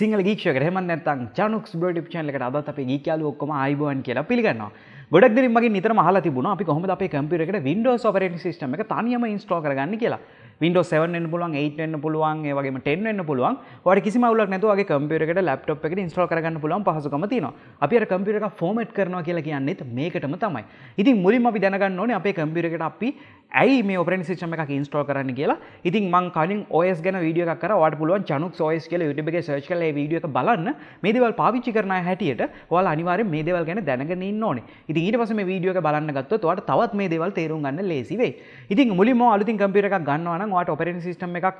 සිංහල ගීක්ෂක හෙම නැතන් චනුක් බට චනලට අදත් අපේ ගීකයාල ඔක්කම අයිබුවන් කියලා පිළිගන්නවා ගොඩක් දෙරින්මගේ නිතර හලා තිබුණ අපි කොහොම අපේ කම්පිරකට විඩෝ සපරට සිටම එක තනියම ඉස්ටෝ කරගන්න කියලා Windows 7 වෙන්න පුළුවන් 8 වෙන්න පුළුවන් ඒ වගේම 10 වෙන්න පුළුවන් ඔයාලට කිසිම අවුලක් නැතුව ඔයාගේ කම්පියුටර් එකට ලැප්ටොප් එකට ඉන්ස්ටෝල් කරගන්න පුළුවන් පහසුකම තියෙනවා අපි අර කම්පියුටර් එක ෆෝමැට් කරනවා කියලා කියන්නේත් මේකටම තමයි ඉතින් මුලින්ම අපි දැනගන්න ඕනේ අපේ කම්පියුටර් එකට අපි ඇයි මේ ඔපරේටින් සිස්ටම් එකක් ඉන්ස්ටෝල් කරන්න කියලා. ඉතින් මං කලින් OS ගැන වීඩියෝ එකක් කරා. ඔයාලට පුළුවන් Chanox OS කියලා YouTube එකේ search කරලා ඒ වීඩියෝ එක බලන්න. මේ දේවල් පාවිච්චි කරන අය හැටියට ඔයාලා අනිවාර්යෙන් මේ දේවල් ගැන දැනගෙන ඉන්න ඕනේ. ඉතින් ඊට පස්සේ මේ වීඩියෝ එක බලන්න ගත්තොත් ඔයාලට තවත් මේ දේවල් තේරුම් ගන්න ලේසි වෙයි. ඉතින් මුලින්ම අලුතින් කම්පියුටර් එකක් ගන්නවා නම් නම් වාට ඔපරෙන් සිිටම් එකක්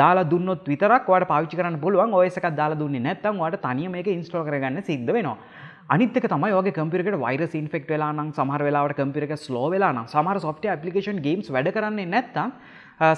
දාලා දුන්නොත් විතරක් වට පාවිචි කරන්න පුළුවන් ඔයසක දාලා දුන්න නැත්තම් වාට තනියම එක ඉන්ස්ටෝ කරගන්න සිද්ධ වෙනවා. අනිතක තමයි වගේ කම්පිරකට වරස් ඉන්ෆෙක්් වෙලානම් සහර වෙලාට කම්පිරක ස්ලෝ වෙලානම් සමහර සොට්ට පපිේන් ගේම්ස් වැඩ කරන්නේ නැත්තම්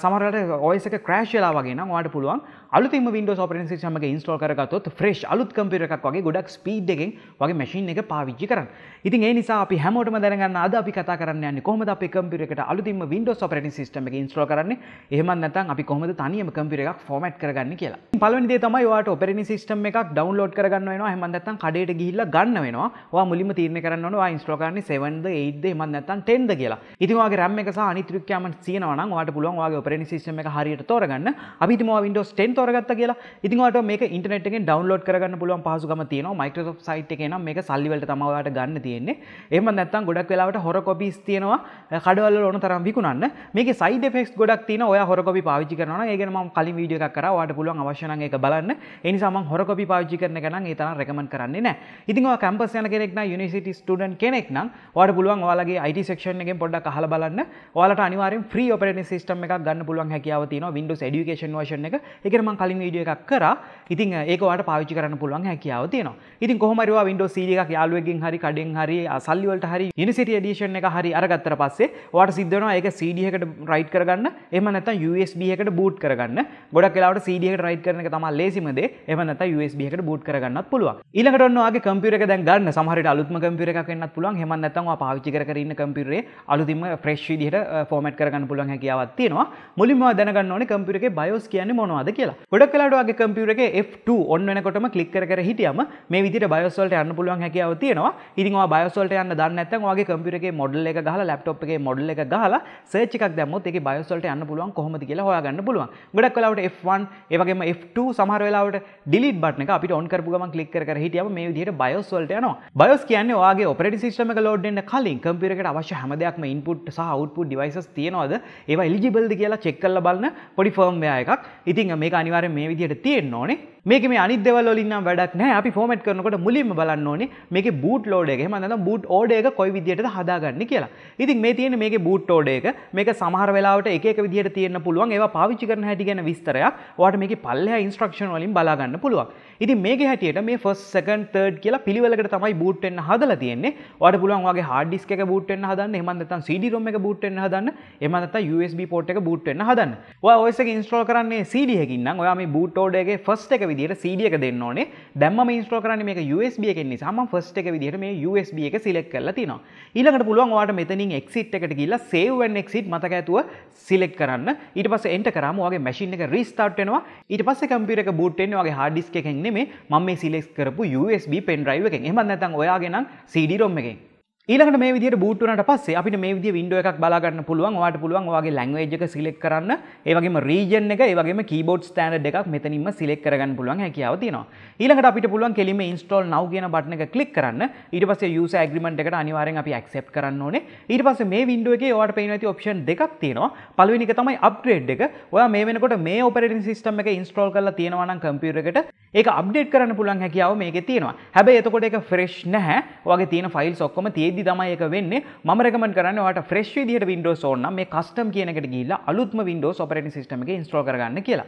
සමරට ඔයසක ක්‍රශ්ලා වගේ වාට පුළුවන් අලුතිම විඩ පරන ම ඉස්ටෝල් කරගත්ොත් ්‍රේෂ් අලුත් කම්පිරක් වගේ ගොඩක් ස්පීඩ් එකෙන් වගේ මැශින් එක පාවිච්චි කරන්න ඉතින් ඒ නිසා අපි හැමෝටම දැනගන්න අද අපි කතා කරන්න කොමද අප කම්පිරකට අලුතිම විඩ පරන සිටම එක ඉස්ටෝල් කරන්න එහම නැතන් අපි කොමද තනියම කම්පිර එකක් ෆෝමට් කරගන්න කියලා පලනිදේ තමයි වාට ඔපරනි සිස්ටම් එකක් ඩවන්ලෝඩ් කරගන්න වෙනවා හමන්දත්තන් කඩට ගිල්ල ගන්න වෙනවා මුලිම තීරණ කරන්නවා ඉස්ටෝකාරන්න සෙවන්ද ඒද එමන් නැතන් ටෙන්ද කියලා ඉතිවාගේ රැම්ම එක අනිතෘක්්‍යයම සියනවන වාට පුළුවන් තමන්ගේ ඔපරේටින් සිස්ටම් එක හරියට තෝරගන්න අපි හිතමු Windows 10 තෝරගත්ත කියලා. ඉතින් ඔයාලට මේක ඉන්ටර්නෙට් එකෙන් ඩවුන්ලෝඩ් කරගන්න පුළුවන් පහසුකම තියෙනවා. Microsoft site එකේ නම් මේක සල්ලි වලට තමයි ඔයාලට ගන්න තියෙන්නේ. එහෙම නැත්නම් ගොඩක් වෙලාවට හොර කොපීස් තියෙනවා. කඩවල වල ඕන තරම් විකුණන්න. මේකේ side effects ගොඩක් තියෙනවා. ඔයා හොර කොපි පාවිච්චි කරනවා නම් ඒ ගැන මම කලින් වීඩියෝ එකක් කරා. ඔයාලට පුළුවන් අවශ්‍ය නම් ඒක බලන්න. ඒ නිසා මම හොර කොපි පාවිච්චි කරන එක නම් ඒ තරම් රෙකමන්ඩ් කරන්නේ නැහැ. ඉතින් ඔයා කැම්පස් යන කෙනෙක් නම් යුනිවර්සිටි ස්ටුඩන්ට් කෙනෙක් නම් ඔයාලට පුළුවන් ඔයාලගේ IT සෙක්ෂන් එකෙන් පොඩ්ඩක් අහලා බලන්න. ඔයාලට අනිවාර්යෙන් ෆ්‍රී ඔපරේටින් සිස්ටම් එකක් ගන්න පුළුවන් හැකියාව තියෙන Windows Education version එක. ඒකේ මම කලින් වීඩියෝ එකක් කරා. ඉතින් ඒක ඔයාලට පාවිච්චි කරන්න පුළුවන් හැකියාව තියෙනවා. ඉතින් කොහොම හරි ඔයා Windows series එකක් යාළුවෙක්ගෙන් හරි කඩෙන් හරි සල්ලි වලට හරි University Edition එක හරි අරගත්තට පස්සේ ඔයාට සිද්ධ වෙනවා ඒක CD එකට රයිට් කරගන්න. එහෙම නැත්නම් USB එකට boot කරගන්න. ගොඩක් වෙලාවට CD එකට රයිට් කරන එක තමයි ලේසිම දේ. එහෙම නැත්නම් USB එකට boot කරගන්නත් පුළුවන්. ඊළඟට ඔන්න ඔයාගේ computer එක දැන් ගන්න සමහරට අලුත්ම computer එකක් වෙන්නත් පුළුවන්. එහෙම නැත්නම් ඔයා පාවිච්චි කර කර ඉන්න computer එකේ අලුතින්ම ෆ්‍රෙෂ් විදිහට ෆෝමට් කරගන්න පුළුවන් හැකියාවක් තියෙනවා මුලින්ම දැනගන්න ඕනේ කම්පියුටර් එකේ BIOS කියන්නේ මොනවද කියලා. ගොඩක් වෙලාවට ඔයාගේ කම්පියුටර් එකේ F2 ඔන් වෙනකොටම ක්ලික් කර කර හිටියම මේ විදිහට BIOS වලට යන්න පුළුවන් හැකියාව තියෙනවා. ඉතින් ඔයා BIOS වලට යන්න දන්නේ නැත්නම් ඔයාගේ කම්පියුටර් එකේ මොඩල් එක ගහලා ලැප්ටොප් එකේ මොඩල් එක ගහලා සර්ච් එකක් දැම්මොත් ඒකේ BIOS වලට යන්න පුළුවන් කොහොමද කියලා හොයාගන්න පුළුවන්. ගොඩක් වෙලාවට F1 ඒ වගේම F2 සමහර වෙලාවට delete button එක අපිට ඔන් කරපු ගමන් ක්ලික් කර කර හිටියම මේ විදිහට BIOS වලට යනවා. BIOS කියන්නේ ඔයාගේ ඔපරේටින් සිස්ටම් එක ලෝඩ් වෙන්න කලින් කම්පියුටර් එකට අවශ්‍ය හැම දෙයක්ම ඉන්පුට් සහ අවුට්පුට් ඩිවයිසස් තියනවාද ඒවා එලිජිබල්ද කියලා චෙක්කල්ල බලන්න පොඩි ෆර්ම් එකක් ඉතින් මේ අනිවාරෙන් මේ විදිහට තියෙන්න්න ඕනේ මේක මේ අනිදවලින්නම් වැඩක් නෑ අපි ෆෝමට් කරනකොට මුලින්ම බලන්න ඕනේ මේක බූට් ලෝඩ එක හෙම නැත්නම් බූට් ඕඩර් එක කොයි විදියටද හදාගන්න කියලා. ඉතින් මේ තියෙන්නේ මේකේ බූට් ඕඩර් එක. මේක සමහර වෙලාවට එක එක විදියට තියෙන්න පුළුවන්. ඒවා පාවිච්චි කරන හැටි ගැන විස්තරයක්. ඔයාලට මේකේ පල්ලෙහා ඉන්ස්ට්‍රක්ෂන් වලින් බලා ගන්න පුළුවන්. ඉතින් මේකේ හැටියට මේ ෆස්ට් සෙකන්ඩ් තර්ඩ් කියලා පිළිවෙලකට තමයි බූට් වෙන්න හදලා තියෙන්නේ. ඔයාලට පුළුවන් වගේ hard disk එක බූට් වෙන්න හදන්න. එහෙම නැත්නම් CD ROM එක බූට් වෙන්න හදන්න. එහෙම නැත්නම් USB port එක බූට් වෙන්න හදන්න. ඔයා OS එක ඉන්ස්ටෝල් කරන්නේ CD එකකින් නම් ඔයා මේ බූට් ඕඩර් එකේ ෆස්ට් එක විදිර සඩියක දෙන්න ඕනේ දැම මිස්ටෝ කරන මේ USB එක නිසාම ෆස්ට එක විදිහට මේ USB එක සිලෙක් කරලා තිනවා ඊළඟට පුළුවන් වාට මෙතනින් එක්සිට් එකට කියලා සේවන් එක්සිට් මතක ඇතුව සිලෙක් කරන්න ඊට පස්ස එන්ට කරම වගේ මැසින් එක රිස්ටාර්ට්නවා ඊට පස්ස කම්පියර එක බූට්ටෙන් වගේ හාඩිස්ක එකෙන් නෙමේ මම මේ සිලෙක් කරපු USB පෙන්ඩ්‍රයිව එකෙන් එහම නැතන් ඔයාගෙනම් CD රොම් එකෙන් ඊළඟට මේ විදිහට boot වුණාට පස්සේ අපිට මේ විදිහ window එකක් බලා ගන්න පුළුවන්. ඔයාලට පුළුවන් ඔයාගේ language එක select කරන්න. ඒ වගේම region එක, ඒ වගේම keyboard standard එකක් මෙතනින්ම select කරගන්න පුළුවන් හැකියාව තියෙනවා. ඊළඟට අපිට පුළුවන් කෙලින්ම install now කියන බටන් එක click කරන්න. ඊට පස්සේ user agreement එකට අනිවාර්යෙන් අපි accept කරන්න ඕනේ. ඊට පස්සේ මේ window එකේ ඔයාලට පේන ඇති option දෙකක් තියෙනවා. පළවෙනි එක තමයි upgrade එක. ඔයා මේ වෙනකොට මේ operating system එක install කරලා තියෙනවා නම් computer එකට ඒක update කරන්න පුළුවන් හැකියාව මේකේ තියෙනවා. හැබැයි එතකොට ඒක fresh නැහැ. ඔයාගේ තියෙන files ඔක්කොම තියෙද්දි වෙද්දි තමයි එක වෙන්නේ මම රෙකමන්ඩ් කරන්නේ ඔයාලට ෆ්‍රෙෂ් විදිහට Windows ඕන නම් මේ custom කියන එකට ගිහිල්ලා අලුත්ම Windows operating system එක install කරගන්න කියලා.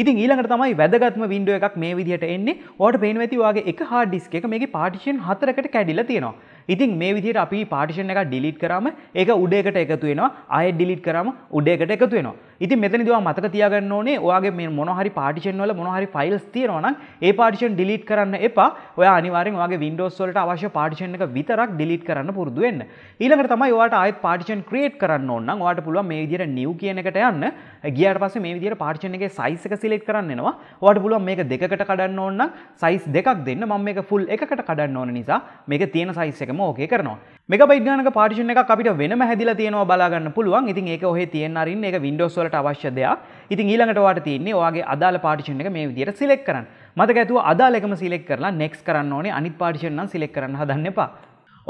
ඉතින් ඊළඟට තමයි වැදගත්ම වින්ඩෝ එකක් මේ විදිහට එන්නේ. ඔයාලට පේනවා ඇති ඔයාගේ එක hard disk එක මේකේ partition හතරකට කැඩිලා තියෙනවා. ඉතින් මේ විදිහට අපි පාටිෂන් එක ඩිලිට් කරාම ඒක උඩේකට එකතු වෙනවා ආයෙ ඩිලිට් කරාම උඩේකට එකතු වෙනවා. ඉතින් මෙතනදී ඔයා මතක තියාගන්න ඕනේ ඔයාගේ මේ මොන හරි පාටිෂන් වල මොන හරි ෆයිල්ස් තියෙනවා නම් ඒ පාටිෂන් ඩිලීට් කරන්න එපා. ඔයා අනිවාර්යෙන් ඔයාගේ Windows වලට අවශ්‍ය පාටිෂන් එක විතරක් ඩිලීට් කරන්න පුරුදු වෙන්න. ඊළඟට තමයි ඔයාට ආයෙත් පාටිෂන් ක්‍රියේට් කරන්න ඕන නම් ඔයාට පුළුවන් මේ විදිහට new කියන එකට යන්න. ගියාට පස්සේ මේ විදිහට පාටිෂන් එකේ size එක select කරන්න එනවා. ඔයාට පුළුවන් මේක දෙකකට කඩන්න ඕන නම් size දෙකක් දෙන්න. මම මේක full එකකට කඩන්න ඕන නිසා මේක තියෙන size එක එකම ඕකේ කරනවා මෙක පයිගානක පාටිෂන එක අපිට වෙනම හැදිලා තියෙනවා බලාගන්න පුළුවන් ඉතින් ඒක ඔහේ තියෙන අරින්න එක Windows වලට අවශ්‍ය දෙයක් ඉතින් ඊළඟට වාට තියෙන්නේ ඔයාගේ අදාළ පාටිෂන් එක මේ විදිහට සිලෙක්ට් කරන්න මතක ඇතුව අදාළ එකම සිලෙක්ට් කරලා next කරන්න ඕනේ අනිත් පාටිෂන් නම් සිලෙක්ට් කරන්න හදන්න එපා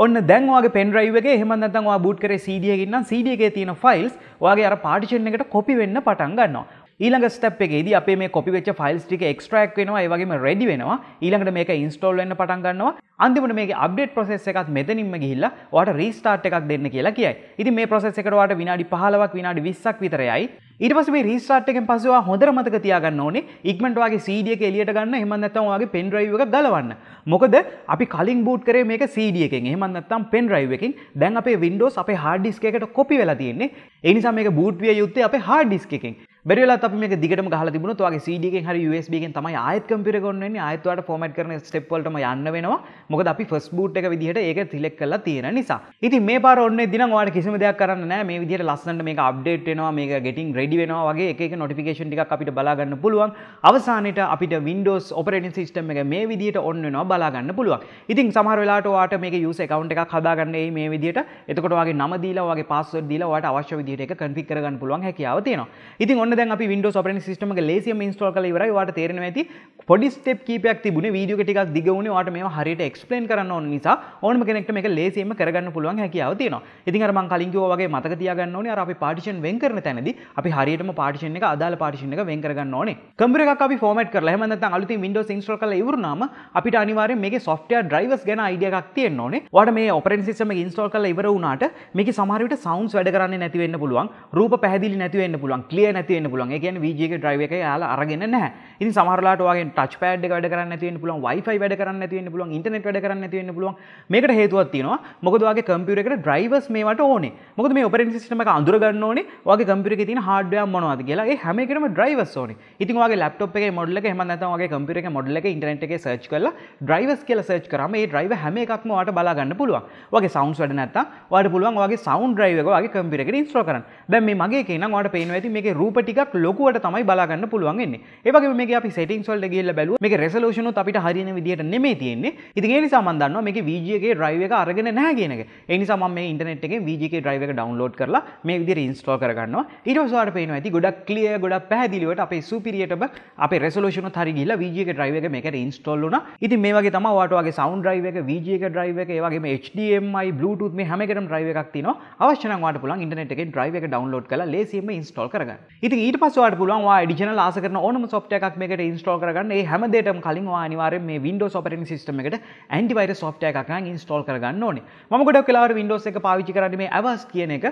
ඔන්න දැන්වාගේ පෙන්ඩරයිවගේ හෙමන්දන්වා බූට් කර සිඩියගන්න සිඩියගේ තියෙන ෆයිල්ස් වගේ අර පාටිෂන් එකට කොපි වෙන්න පටන් ගන්නවා ඊළඟ ස්ටප් එකේදී අපේ මේ කොපි වෙච්ච ෆයිල්ස් ටික එක්ස්ට්‍රැක්ට් වෙනවා ඒ වගේම රෙඩි වෙනවා ඊළඟට මේක ඉන්ස්ටෝල් වෙන්න පටන් ගන්නවා අන්තිමට මේක අප්ඩේට් ප්‍රොසෙස් එකත් මෙතනින්ම ගිහිල්ලා ඔයාට රීස්ටාර්ට් එකක් දෙන්න කියලා කියයි. ඉතින් මේ ප්‍රොසෙස් එකට ඔයාට විනාඩි 15ක් විනාඩි 20ක් විතර යයි. ඊට පස්සේ මේ රීස්ටාර්ට් එකෙන් පස්සේ ඔයා හොඳට මතක තියාගන්න ඕනේ ඉක්මනට ඔයාගේ CD එක එළියට ගන්න එහෙම නැත්නම් ඔයාගේ pen drive එක ගලවන්න. මොකද අපි කලින් boot කරේ මේක CD එකෙන්. එහෙම නැත්නම් pen drive එකෙන්. දැන් අපේ Windows අපේ hard disk එකට copy වෙලා තියෙන්නේ. ඒ නිසා මේක boot විය යුත්තේ අපේ hard disk එකෙන්. බැරිලා අප මේ දිගට ගහල තිබුණ තුවාගේ සඩගෙන් හරි USBගෙන් තමයි ආයත් කම්පිර ගොන්න අයත්වට ෆෝමට් කරන ස්ටෙප්වලටම යන්න වෙනවා මොකද අපි ෆස් බූට් එක විදිහට ඒක තිලෙක් කලා තියෙන නිසා ඉති මේ පරන්න දින වාට කිසිම දෙයක් කරන්න නෑ මේ විදිහට ලස්සනට මේ අප්ඩේට් වෙනවා මේ ගෙටින් රෙඩි වෙනවා වගේ එක නොටිකේෂන් ටික අපිට බලාගන්න පුළුවන් අවසානට අපිට Windows ඔපරේටින් සිස්ටම් එක මේ විදිහට ඔන්න වෙනවා බලාගන්න පුළුවන් ඉතින් සමහර වෙලාට වාට මේක යුස එකවුන්ට එකක් හදාගන්න ඒ මේ විදිහට එතකොට වගේ නම දීලා වගේ පාස්වර්ඩ් දීලා වාට අවශ්‍ය විදිහට එක කන්ෆිග් කරගන්න පුළුවන් හැකියාව තියෙනවා ඉතින් ඔන්න ඔන්න දැන් අපි Windows operating system එක ලේසියෙන් install කරලා ඉවරයි. ඔයාලට තේරෙනවා ඇති පොඩි step කීපයක් තිබුණේ වීඩියෝ එක ටිකක් දිග වුණේ. ඔයාලට මේවා හරියට explain කරන්න ඕන නිසා ඕනම කෙනෙක්ට මේක ලේසියෙන්ම කරගන්න පුළුවන් හැකියාව තියෙනවා. ඉතින් අර මම කලින් කිව්වා වගේ මතක තියාගන්න ඕනේ අර අපි partition වෙන් කරන තැනදී අපි හරියටම partition එක අදාළ partition එක වෙන් කරගන්න ඕනේ. කම්පියුටර් එකක් අපි format කරලා එහෙම නැත්නම් අලුතින් Windows install කරලා ඉවරුනාම අපිට අනිවාර්යෙන් මේකේ software drivers ගැන idea එකක් තියෙන්න ඕනේ. ඔයාලට මේ operating system එක install කරලා ඉවර වුණාට මේකේ සමහර විට sounds වැඩ කරන්නේ නැති වෙන්න පුළුවන්. රූප පැහැදිලි නැති වෙන්න පුළුවන්. clear නැති වෙන්න පුළන් කියන වජගේ ්‍රයිව එක යාලා අරගෙන නෑ ඉන් සමරලාට වගේ ටච් පෑඩ් වැඩ කරන්න තියෙන පුළුවන් වයිෆයි වැඩ කරන්න තියෙන පුළුවන් ඉටනෙට වැඩ කරන්න තියෙන පුළුවන් මේකට හේතුවත් තියෙනවා මොකද වගේ කම්පියුර එකට ඩ්‍රයිවර්ස් මේවට ඕනේ මොකද මේ ඔපරේටින් සිස්ටම් එක අඳුරගන්න ඕනේ වගේ කම්පියුර එකේ තියෙන හાર્ඩ්වෙයාර් මොනවද කියලා ඒ හැම එකටම ඩ්‍රයිවර්ස් ඕනේ ඉතින් වගේ ලැප්ටොප් එකේ මොඩල් එක එහෙම නැත්නම් වගේ කම්පියුර එකේ මොඩල් එක ඉන්ටර්නෙට් එකේ සර්ච් කරලා ඩ්‍රයිවර්ස් කියලා සර්ච් කරාම ඒ ඩ්‍රයිවර් හැම එකක්ම ඔයාලට බලා ගන්න පුළුවන් වගේ සවුන්ඩ්ස් වැඩ නැත්නම් ඔයාලට පුළුවන් වගේ සවුන්ඩ් ඩ්‍රයිව් එක වගේ කම්පියුර එකට ඉන්ස්ටෝල් කරන්න දැන් මේ මගේ එකේ නම් ඔයාලට පේනවා ඇති මේකේ රූපටි ටිකක් ලොකුවට තමයි බලාගන්න පුළුවන්න්නේ ඒවගේ මේ අපි සෙටින් සොල්ට ගේල්ල බැලුව මේ රෙසලෝෂන අපිට හරින විදිට නෙමේ තියෙන්නේ ඉතිගේ සම්බන්ධන්න මේ වීජගේ ්‍රයිව එක අරගෙන නෑ කියනක එනිසාම මේ ඉටනෙට් එක වීජගේ ්‍රයිව එක ඩවන්ලෝඩ් කරලා මේ විදි ඉන්ස්ටෝ කරගන්න ඉටවාට පේන ඇති ගොඩක් කලිය ගොඩක් පැදිලිවට අපේ සුපිරියටම අප රෙසලෝෂන හරිගිල්ලා වීජගේ ්‍රයිව එක මේක ඉන්ස්ටොල්ලුන ඉති මේ වගේ තම වාටවාගේ සවන් ්‍රයිව එක වීජක ්‍රයිව එක වගේ HDMI Bluetooth මේ හැමකට ්‍රයිව එකක් තින අවශ්‍යනවාට පුළන් ඉටනෙට එක ්‍රයිව එක ඩවන්ලෝඩ් කලා ලේසිම ඉස්ටල් කරගන්න ඉති ඊට පස්වාට පුළුවන් ඩිජනල් ආසකරන ඕනම සොප්ට එකක් මේකට ඉස්ටෝල් කරගන්න ඒ හැමදේටම කලින් අනිවාර්ය මේ Windows operating system එකට ඇන්ටිවයිරස් software එකක් නම් install කරගන්න ඕනේ. මම ගොඩක් වෙලාවට Windows එක පාවිච්චි කරන්නේ මේ Avast කියන එක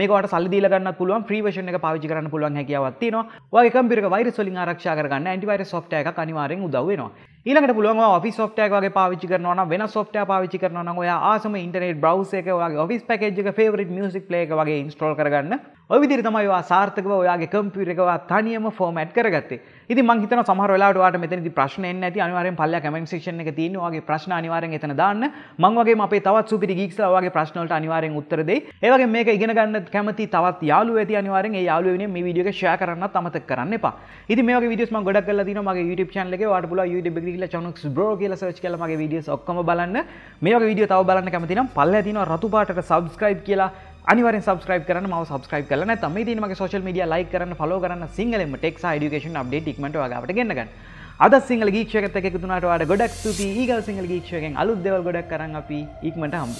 මේකට සල්ලි දීලා ගන්නත් පුළුවන් free version එක පාවිච්චි කරන්න පුළුවන් හැකියාවක් තියෙනවා. ඔයගේ computer එක virus වලින් ආරක්ෂා කරගන්න antivirus software එකක් අනිවාර්යෙන් උදව් වෙනවා. ඊළඟට පුළුවන් ඔෆිස් software එක වගේ පාවිච්චි කරනවා නම් වෙනස් software පාවිච්චි කරනවා නම් ඔයා ආසම internet browser එක ඔයාගේ office package එක favorite music player එක වගේ install කරගන්න. විදිර තමයි සාර්ථකව ඔයාගේ කම්පියුටර් එකව තනියම ෆෝමැට් කරගත්තේ. ඉතින් මං හිතනවා සමහර වෙලාවට ඔයාලට මෙතනදී ප්‍රශ්න එන්නේ නැති අනිවාර්යෙන් පල්ලෙහා කමෙන්ට් සෙක්ෂන් එකේ තියෙන ඔයාගේ ප්‍රශ්න අනිවාර්යෙන් එතන දාන්න. මං වගේම අපේ තවත් සුපිරි ගීක්ස්ලා ඔයාගේ ප්‍රශ්න වලට අනිවාර්යෙන් උත්තර දෙයි. ඒ වගේම මේක ඉගෙන ගන්න කැමති තවත් යාළුවෝ ඇති අනිවාර්යෙන් ඒ යාළුවෝ වෙනුවෙන් මේ වීඩියෝ එක ෂෙයා කරන්නත් අමතක කරන්න එපා. ඉතින් මේ වගේ වීඩියෝස් මම ගොඩක් කරලා තිනවා මගේ YouTube channel එකේ. ඔයාලට පුළුවන් YouTube එකේ ගිහිල්ලා Chanox Bro කියලා search කරලා මගේ වීඩියෝස් ඔක්කොම බලන්න. මේ වගේ වීඩියෝ තව බලන්න කැමති නම් පල්ලෙහා තියෙනවා රතු පාටට subscribe කියලා අනිවර සබස්ක්‍රයිබ කරන ම සබස්ක්‍රයිබ කරන තම දීමගේ සෝශල් මඩිය ලයි කරන්න ෆලෝ කරන්න සිංහලම ටෙක් ඩිකේෂන් අප්ඩේට ඉක්මට ගට ගන්නගන්න අද සිංහල ගීක්ෂකත එකතුනට වාට ගොඩක් තුති ඒගල් සිංහල ගීක්ෂකෙන් අලුත් දෙව ගොඩක් කරන්න අපි ඉක්මට හම්බ.